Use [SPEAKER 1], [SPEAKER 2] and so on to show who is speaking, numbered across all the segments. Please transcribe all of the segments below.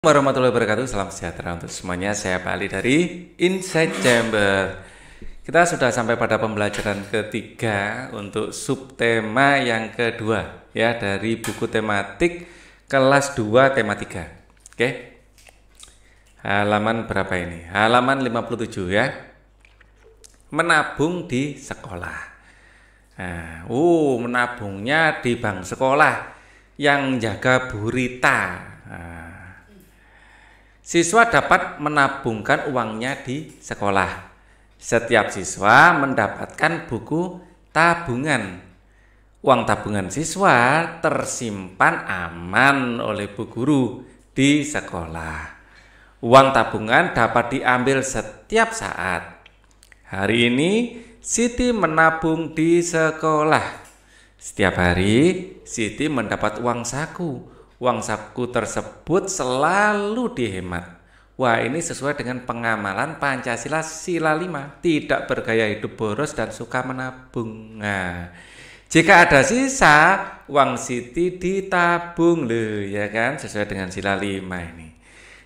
[SPEAKER 1] warahmatullahi wabarakatuh, salam sejahtera untuk semuanya. Saya Bali dari Inside Chamber. Kita sudah sampai pada pembelajaran ketiga untuk subtema yang kedua ya dari buku tematik kelas 2 tema 3. Oke. Halaman berapa ini? Halaman 57 ya. Menabung di sekolah. Nah, uh, menabungnya di bank sekolah yang jaga burita. Nah, Siswa dapat menabungkan uangnya di sekolah. Setiap siswa mendapatkan buku tabungan. Uang tabungan siswa tersimpan aman oleh bu guru di sekolah. Uang tabungan dapat diambil setiap saat. Hari ini Siti menabung di sekolah. Setiap hari Siti mendapat uang saku uang saku tersebut selalu dihemat. Wah ini sesuai dengan pengamalan Pancasila sila lima Tidak bergaya hidup boros dan suka menabung nah, Jika ada sisa uang Siti ditabung loh ya kan Sesuai dengan sila lima ini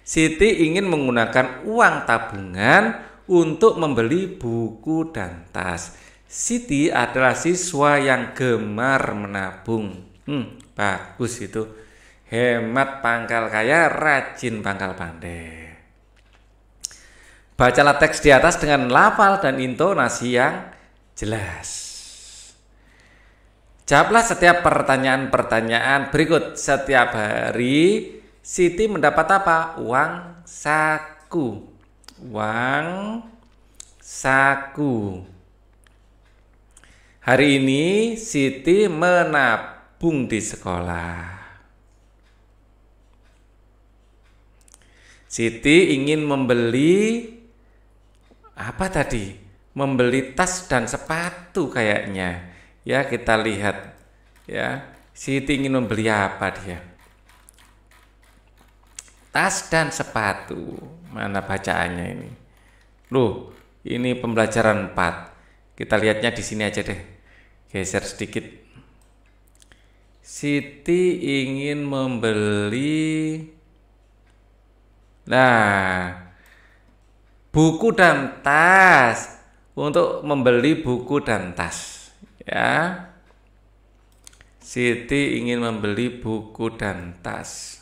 [SPEAKER 1] Siti ingin menggunakan uang tabungan untuk membeli buku dan tas Siti adalah siswa yang gemar menabung hmm, Bagus itu Hemat pangkal kaya, rajin pangkal pandai. Bacalah teks di atas dengan lafal dan intonasi yang jelas. Jawablah setiap pertanyaan-pertanyaan berikut. Setiap hari Siti mendapat apa? Uang saku. Uang saku. Hari ini Siti menabung di sekolah. Siti ingin membeli apa tadi? Membeli tas dan sepatu kayaknya. Ya, kita lihat ya. Siti ingin membeli apa dia? Tas dan sepatu. Mana bacaannya ini? Loh, ini pembelajaran 4. Kita lihatnya di sini aja deh. Geser sedikit. Siti ingin membeli Nah, buku dan tas untuk membeli buku dan tas ya. Siti ingin membeli buku dan tas.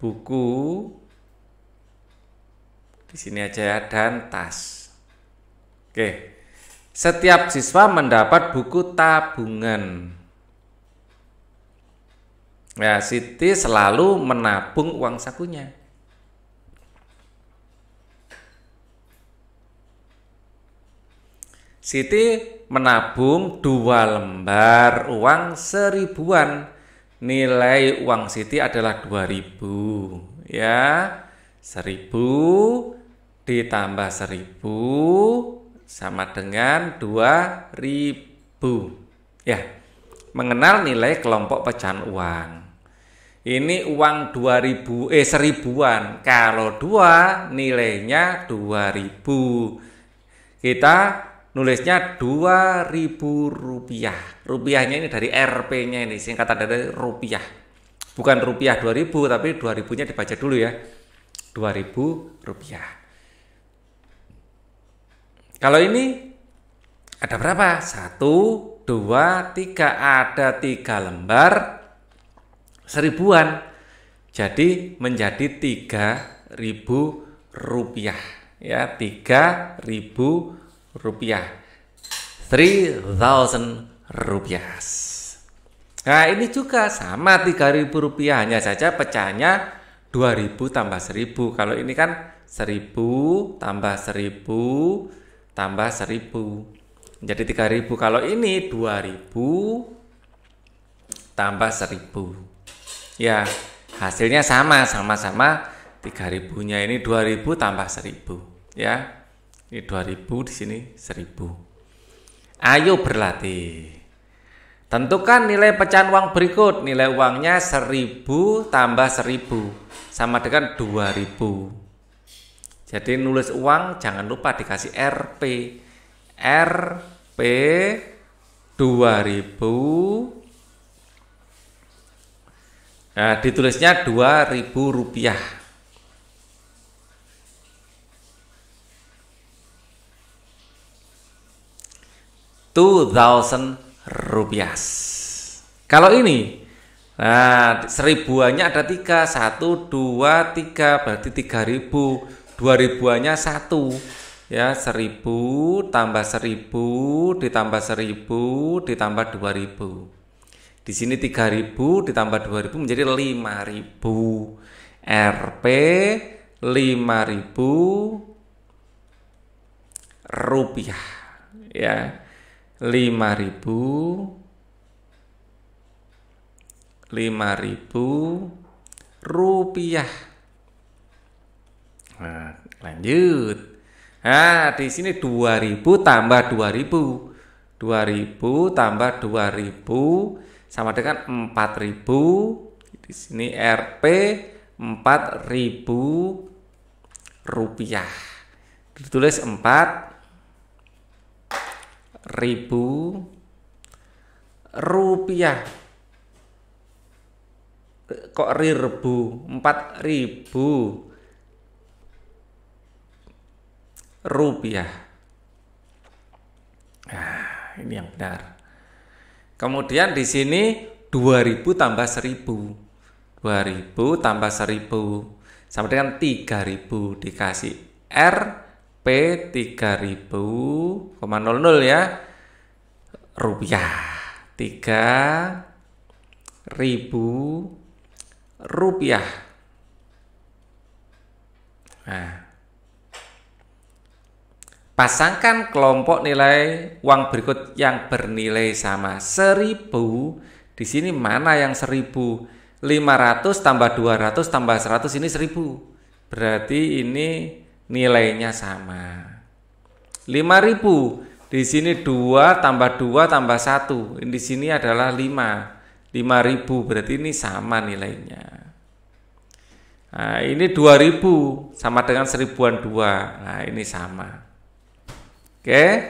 [SPEAKER 1] Buku di sini aja ya dan tas. Oke. Setiap siswa mendapat buku tabungan. Ya, Siti selalu menabung uang sakunya. Siti menabung dua lembar uang seribuan. Nilai uang Siti adalah dua ribu. ya. seribu ditambah seribu sama dengan dua ribu. Ya. Mengenal nilai kelompok pecahan uang ini uang 2000 eh seribuan kalau dua nilainya 2000 kita nulisnya 2000 rupiah rupiahnya ini dari RP nya ini singkatan dari rupiah bukan rupiah 2000 tapi 2000 nya dibaca dulu ya 2000 rupiah kalau ini ada berapa? 1, 2, 3 Ada 3 lembar seribuan jadi menjadi tiga ribu rupiah ya tiga ribu rupiah three thousand rupiah nah ini juga sama tiga ribu rupiah hanya saja pecahnya dua ribu tambah seribu kalau ini kan seribu tambah seribu tambah seribu jadi tiga ribu kalau ini dua ribu tambah seribu ya hasilnya sama sama-sama 3000-nya ini 2000 tambah 1000 ya. Ini 2000 di sini 1000. Ayo berlatih. Tentukan nilai pecahan uang berikut. Nilai uangnya 1000 tambah 1000 sama dengan 2000. Jadi nulis uang jangan lupa dikasih RP. RP 2000 Nah, ditulisnya dua ribu rupiah. Two thousand rupiah. Kalau ini, nah seribuannya ada tiga, satu, dua, tiga, berarti tiga ribu. Dua ribuannya satu, ya seribu tambah seribu ditambah seribu ditambah dua ribu. Di sini 3000 ditambah 2000 menjadi 5000. RP 5000 rupiah ya. 5000 5000 rupiah. Nah, lanjut. Nah, di sini 2000 tambah 2000. 2000 tambah 2000 sama dengan 4000 di sini Rp 4000 rupiah ditulis 4 ribu rupiah kok rirbu 4000 rupiah nah, ini yang benar Kemudian di sini 2000 tambah 1000. 2000 tambah 1000 sama dengan 3000 dikasih R P 3000,00 ya rupiah. ribu rupiah. Nah, Pasangkan kelompok nilai uang berikut yang bernilai sama 1000. Di sini mana yang 1000? 500 tambah 200 tambah 100 ini 1000. Berarti ini nilainya sama. 5000. Di sini 2 tambah 2 tambah 1. Di sini adalah 5. 5000 berarti ini sama nilainya. Nah, ini 2000 sama dengan seribuan dua. Nah, ini sama. Oke.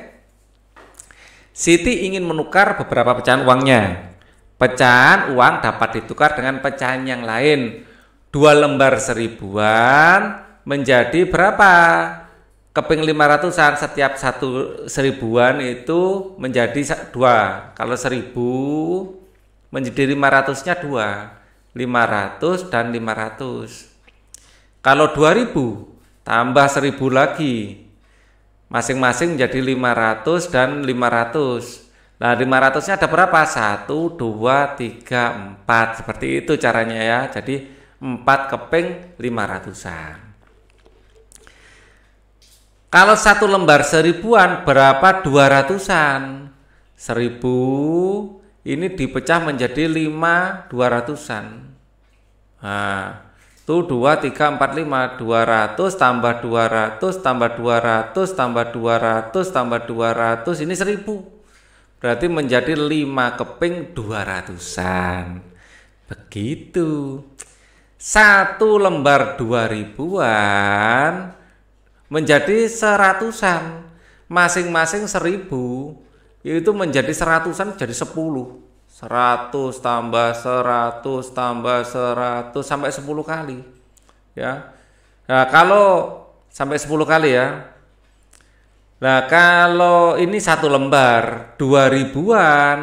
[SPEAKER 1] Siti ingin menukar beberapa pecahan uangnya. Pecahan uang dapat ditukar dengan pecahan yang lain. Dua lembar seribuan menjadi berapa? Keping 500-an setiap satu seribuan itu menjadi dua. Kalau seribu menjadi 500-nya dua. 500 dan 500. Kalau 2000 tambah 1000 lagi masing-masing menjadi 500 dan 500 Nah 500 nya ada berapa? 1, 2, 3, 4 Seperti itu caranya ya Jadi 4 keping 500an Kalau satu lembar seribuan berapa 200an? 1000 ini dipecah menjadi 5 200an Nah 1, 2, 3, 4, 5 200 tambah 200 tambah 200 tambah 200 tambah 200 Ini 1000 Berarti menjadi 5 keping 200an Begitu Satu lembar 2000an Menjadi seratusan Masing-masing 1000 Itu menjadi seratusan jadi 10 100 tambah 100 tambah 100 sampai 10 kali. Ya. Nah, kalau sampai 10 kali ya. Nah, kalau ini satu lembar 2000-an,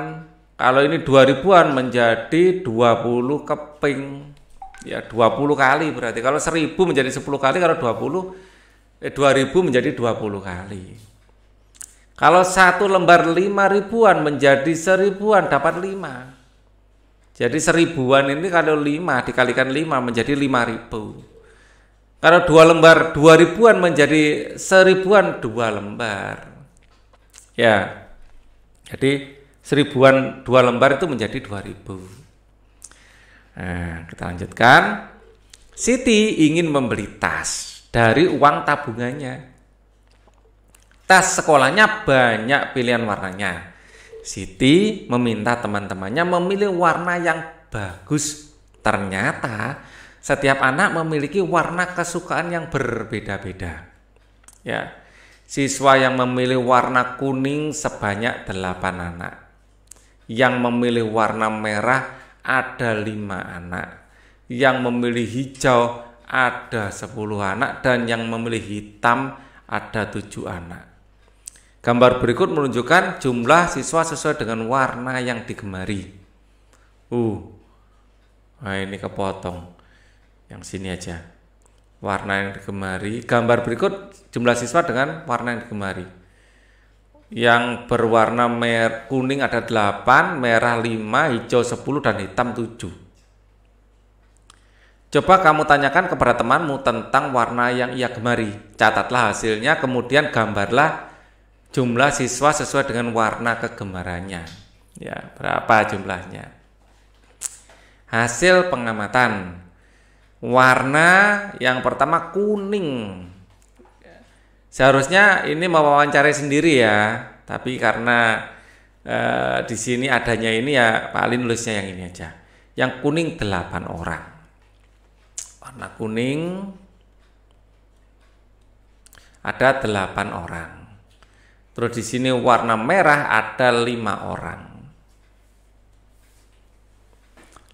[SPEAKER 1] kalau ini 2000-an menjadi 20 keping. Ya, 20 kali berarti. Kalau 1000 menjadi 10 kali, kalau 20 eh 2000 menjadi 20 kali. Kalau satu lembar lima ribuan menjadi seribuan dapat lima. Jadi seribuan ini kalau lima dikalikan lima menjadi lima ribu. Kalau dua lembar dua ribuan menjadi seribuan dua lembar. Ya, jadi seribuan dua lembar itu menjadi dua ribu. Nah, kita lanjutkan. Siti ingin membeli tas dari uang tabungannya tas sekolahnya banyak pilihan warnanya. Siti meminta teman-temannya memilih warna yang bagus. Ternyata setiap anak memiliki warna kesukaan yang berbeda-beda. Ya. Siswa yang memilih warna kuning sebanyak delapan anak. Yang memilih warna merah ada lima anak. Yang memilih hijau ada sepuluh anak dan yang memilih hitam ada tujuh anak. Gambar berikut menunjukkan jumlah siswa sesuai dengan warna yang digemari. Uh, nah ini kepotong. Yang sini aja. Warna yang digemari. Gambar berikut jumlah siswa dengan warna yang digemari. Yang berwarna mer kuning ada 8, merah 5, hijau 10, dan hitam 7. Coba kamu tanyakan kepada temanmu tentang warna yang ia gemari. Catatlah hasilnya, kemudian gambarlah jumlah siswa sesuai dengan warna kegemarannya. Ya, berapa jumlahnya? Hasil pengamatan. Warna yang pertama kuning. Seharusnya ini mewawancarai sendiri ya, tapi karena e, di sini adanya ini ya paling nulisnya yang ini aja. Yang kuning 8 orang. Warna kuning ada 8 orang. Terus di sini warna merah ada lima orang.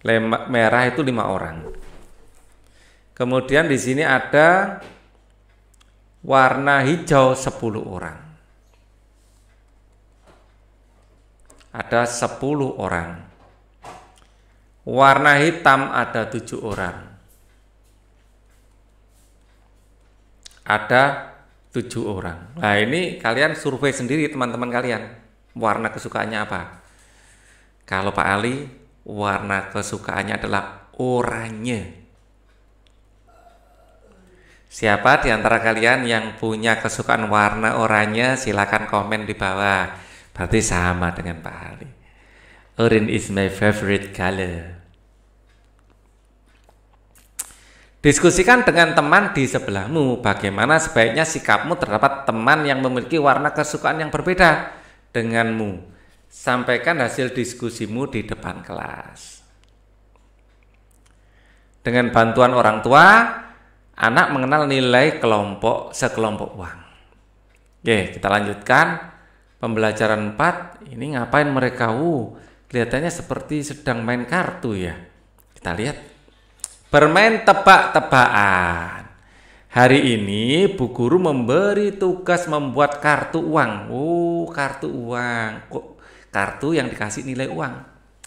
[SPEAKER 1] Lema, merah itu lima orang. Kemudian di sini ada warna hijau sepuluh orang. Ada sepuluh orang. Warna hitam ada tujuh orang. Ada tujuh orang. Nah ini kalian survei sendiri teman-teman kalian warna kesukaannya apa. Kalau Pak Ali warna kesukaannya adalah oranye. Siapa di antara kalian yang punya kesukaan warna oranye Silahkan komen di bawah. Berarti sama dengan Pak Ali. Orange is my favorite color. Diskusikan dengan teman di sebelahmu bagaimana sebaiknya sikapmu terhadap teman yang memiliki warna kesukaan yang berbeda denganmu. Sampaikan hasil diskusimu di depan kelas. Dengan bantuan orang tua, anak mengenal nilai kelompok sekelompok uang. Oke, kita lanjutkan pembelajaran 4. Ini ngapain mereka? Uh, kelihatannya seperti sedang main kartu ya. Kita lihat bermain tebak-tebakan. Hari ini Bu Guru memberi tugas membuat kartu uang. Oh, kartu uang. Kok kartu yang dikasih nilai uang.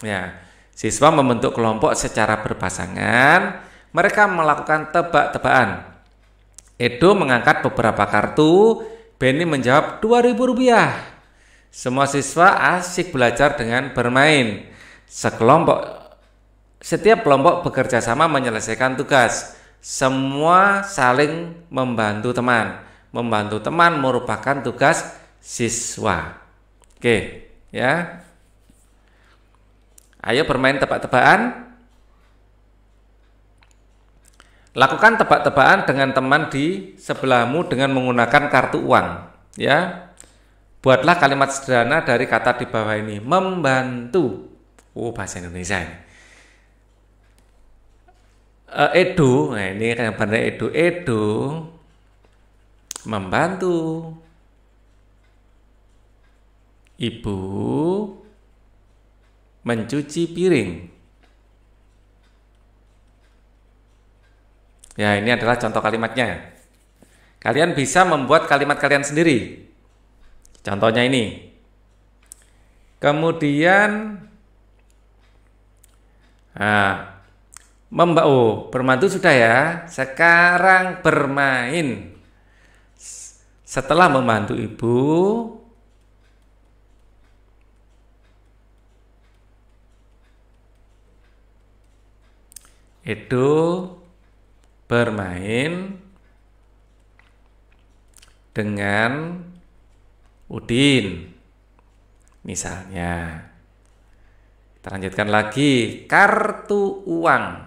[SPEAKER 1] Ya. Siswa membentuk kelompok secara berpasangan, mereka melakukan tebak-tebakan. Edo mengangkat beberapa kartu, Benny menjawab Rp2.000. Semua siswa asik belajar dengan bermain. Sekelompok setiap kelompok bekerja sama menyelesaikan tugas. Semua saling membantu teman. Membantu teman merupakan tugas siswa. Oke, ya. Ayo bermain tebak-tebakan. Lakukan tebak-tebakan dengan teman di sebelahmu dengan menggunakan kartu uang, ya. Buatlah kalimat sederhana dari kata di bawah ini, membantu. Oh, bahasa Indonesia ini uh, Edo, nah ini pada Edo, Edo membantu ibu mencuci piring. Ya, ini adalah contoh kalimatnya. Kalian bisa membuat kalimat kalian sendiri. Contohnya ini. Kemudian nah, membau oh sudah ya sekarang bermain setelah membantu ibu itu bermain dengan Udin misalnya kita lanjutkan lagi kartu uang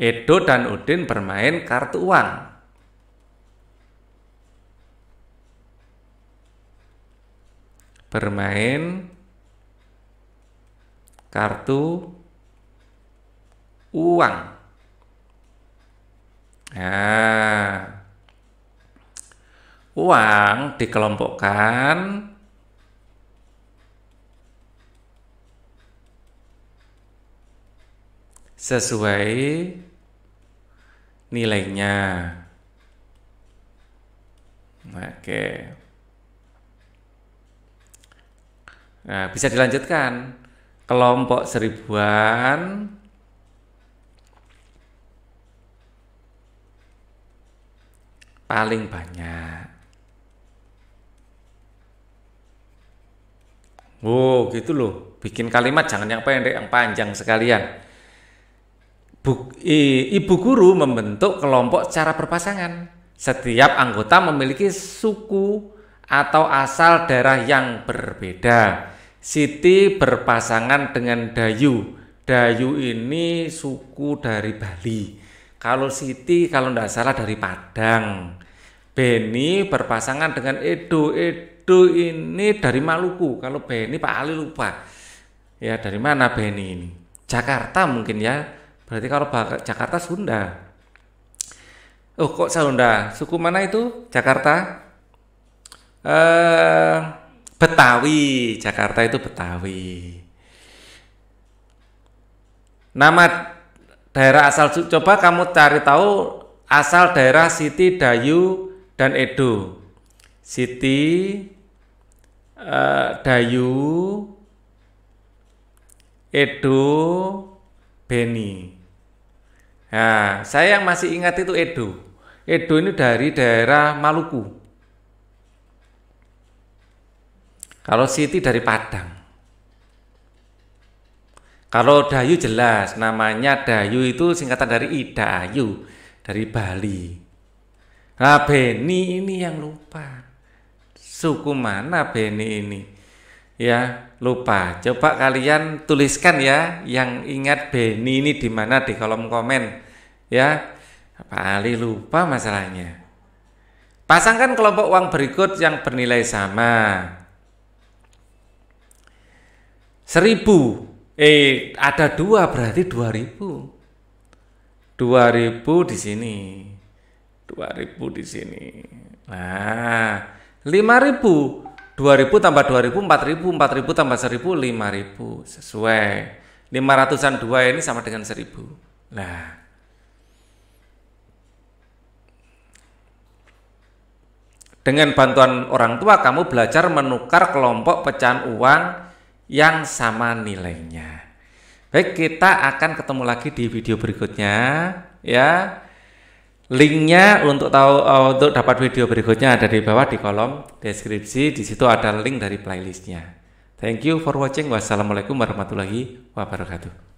[SPEAKER 1] Edo dan Udin bermain kartu uang. Bermain kartu uang. Nah, uang dikelompokkan sesuai nilainya. Oke. Nah, bisa dilanjutkan. Kelompok seribuan paling banyak. Wow, oh, gitu loh. Bikin kalimat jangan yang pendek, yang panjang sekalian bu, i, ibu guru membentuk kelompok secara berpasangan. Setiap anggota memiliki suku atau asal daerah yang berbeda. Siti berpasangan dengan Dayu. Dayu ini suku dari Bali. Kalau Siti kalau tidak salah dari Padang. Beni berpasangan dengan Edo. Edo ini dari Maluku. Kalau Beni Pak Ali lupa. Ya dari mana Beni ini? Jakarta mungkin ya Berarti kalau Jakarta Sunda. Oh kok Sunda? Suku mana itu? Jakarta? Eh, Betawi. Jakarta itu Betawi. Nama daerah asal coba kamu cari tahu asal daerah Siti Dayu dan Edo. Siti uh, Dayu Edo Beni. Nah, saya yang masih ingat itu Edo. Edo ini dari daerah Maluku. Kalau Siti dari Padang. Kalau Dayu jelas, namanya Dayu itu singkatan dari Ida Ayu, dari Bali. Nah, Beni ini yang lupa. Suku mana Beni ini? ya lupa. Coba kalian tuliskan ya yang ingat Beni ini di mana di kolom komen ya. paling lupa masalahnya. Pasangkan kelompok uang berikut yang bernilai sama. Seribu, eh ada dua berarti dua ribu. Dua ribu di sini, dua ribu di sini. Nah, lima ribu 2000 tambah 2000 4000 4000 tambah 1000 5000 sesuai 500-an 2 ini sama dengan 1000 nah Dengan bantuan orang tua kamu belajar menukar kelompok pecahan uang yang sama nilainya. Baik, kita akan ketemu lagi di video berikutnya ya. Linknya untuk tahu eh, untuk dapat video berikutnya ada di bawah di kolom deskripsi. Di situ ada link dari playlistnya. Thank you for watching. Wassalamualaikum warahmatullahi wabarakatuh.